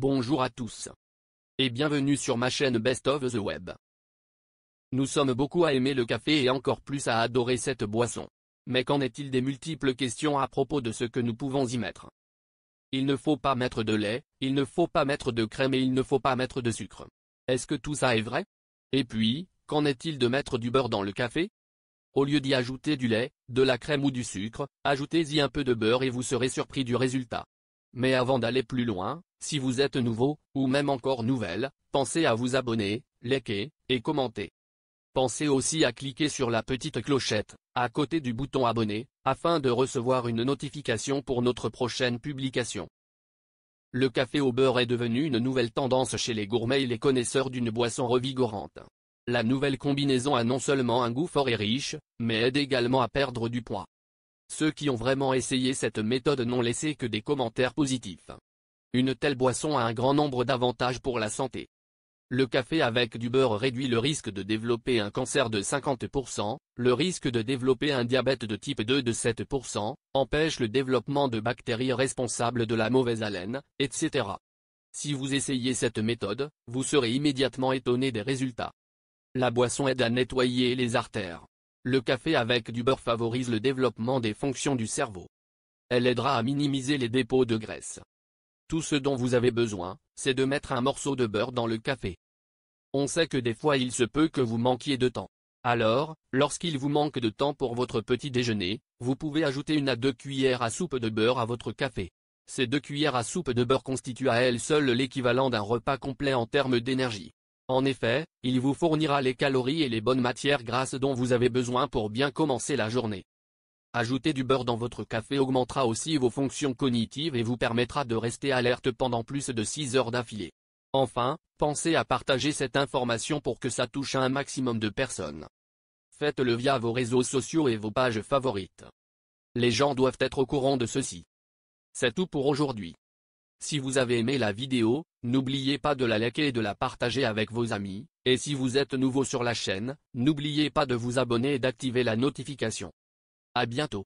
Bonjour à tous. Et bienvenue sur ma chaîne Best of the Web. Nous sommes beaucoup à aimer le café et encore plus à adorer cette boisson. Mais qu'en est-il des multiples questions à propos de ce que nous pouvons y mettre Il ne faut pas mettre de lait, il ne faut pas mettre de crème et il ne faut pas mettre de sucre. Est-ce que tout ça est vrai Et puis, qu'en est-il de mettre du beurre dans le café Au lieu d'y ajouter du lait, de la crème ou du sucre, ajoutez-y un peu de beurre et vous serez surpris du résultat. Mais avant d'aller plus loin, si vous êtes nouveau, ou même encore nouvelle, pensez à vous abonner, liker, et commenter. Pensez aussi à cliquer sur la petite clochette, à côté du bouton abonner, afin de recevoir une notification pour notre prochaine publication. Le café au beurre est devenu une nouvelle tendance chez les gourmets et les connaisseurs d'une boisson revigorante. La nouvelle combinaison a non seulement un goût fort et riche, mais aide également à perdre du poids. Ceux qui ont vraiment essayé cette méthode n'ont laissé que des commentaires positifs. Une telle boisson a un grand nombre d'avantages pour la santé. Le café avec du beurre réduit le risque de développer un cancer de 50%, le risque de développer un diabète de type 2 de 7%, empêche le développement de bactéries responsables de la mauvaise haleine, etc. Si vous essayez cette méthode, vous serez immédiatement étonné des résultats. La boisson aide à nettoyer les artères. Le café avec du beurre favorise le développement des fonctions du cerveau. Elle aidera à minimiser les dépôts de graisse. Tout ce dont vous avez besoin, c'est de mettre un morceau de beurre dans le café. On sait que des fois il se peut que vous manquiez de temps. Alors, lorsqu'il vous manque de temps pour votre petit déjeuner, vous pouvez ajouter une à deux cuillères à soupe de beurre à votre café. Ces deux cuillères à soupe de beurre constituent à elles seules l'équivalent d'un repas complet en termes d'énergie. En effet, il vous fournira les calories et les bonnes matières grasses dont vous avez besoin pour bien commencer la journée. Ajouter du beurre dans votre café augmentera aussi vos fonctions cognitives et vous permettra de rester alerte pendant plus de 6 heures d'affilée. Enfin, pensez à partager cette information pour que ça touche un maximum de personnes. Faites-le via vos réseaux sociaux et vos pages favorites. Les gens doivent être au courant de ceci. C'est tout pour aujourd'hui. Si vous avez aimé la vidéo, N'oubliez pas de la liker et de la partager avec vos amis, et si vous êtes nouveau sur la chaîne, n'oubliez pas de vous abonner et d'activer la notification. À bientôt